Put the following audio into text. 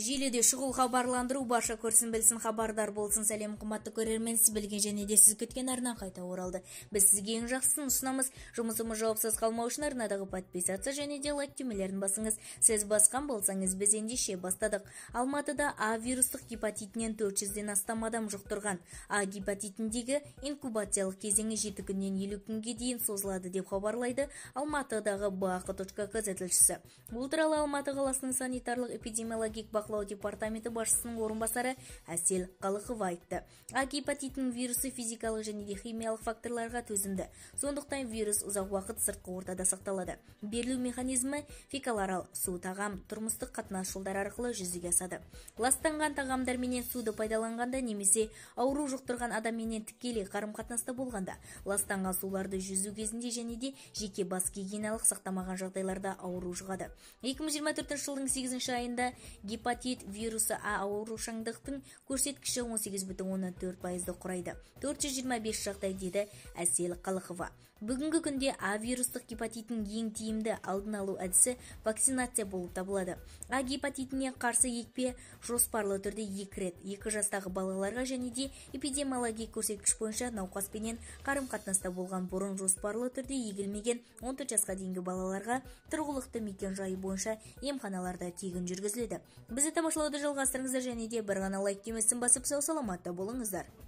желіде шұғыл хабарландыру барша көрсін білсін хабардар болсын сәлем қымбатты көрермен сіз білген және де сіз күткен арна қайта оралды біз сізге ең жақсысын ұсынамыз жұмысымыз жауапсыз қалмау үшін арнадағы подписаться және де лайк түймелерін басыңыз сіз басқан болсаңыз біз ендеше бастадық алматыда а вирустық гепатитінен 400-ден астам адам жұқтырған а гепатитіндегі инкубациялық кезеңі жеті күннен елу күнге дейін созылады деп хабарлайды алматыдағы бақ тілшісі бұл туралы алматы қаласының санитарлық эпидемиологик бақ бақылау департаменті басшысының орынбасары әсел қалықова айтты а гепатитінің вирусы физикалық және де химиялық факторларға төзімді сондықтан вирус ұзақ уақыт сыртқы ортада сақталады берілу механизмі фекаларал су тағам тұрмыстық қатынас жолдары арқылы жүзеге асады ластанған тағамдар менен суды пайдаланғанда немесе ауру жұқтырған адамменен тікелей қарым қатынаста болғанда ластанған суларды жүзу кезінде және де жеке бас гигиеналық сақтамаған жағдайларда ауру жұғады 2024 жылдың 8 айында гепатит гепатит вирусы а аурушаңдықтың көрсеткіші 18,4 пайызды құрайды 425 жағдай деді әсел қалықыва. бүгінгі күнде а вирустық гепатиттің ең тиімді алдын алу әдісі вакцинация болып табылады а гепатитіне қарсы екпе жоспарлы түрде екі рет екі жастағы балаларға және де эпидемиология көрсеткіш бойынша науқаспенен қарым қатынаста болған бұрын жоспарлы түрде егілмеген 14 жасқа дейінгі балаларға тұрғылықты мекен жайы бойынша емханаларда тегін жүргізіледі бізді тамашалауды жалғастырыңыздар және де бір ғана лайк түймесін басып сау саламатта болыңыздар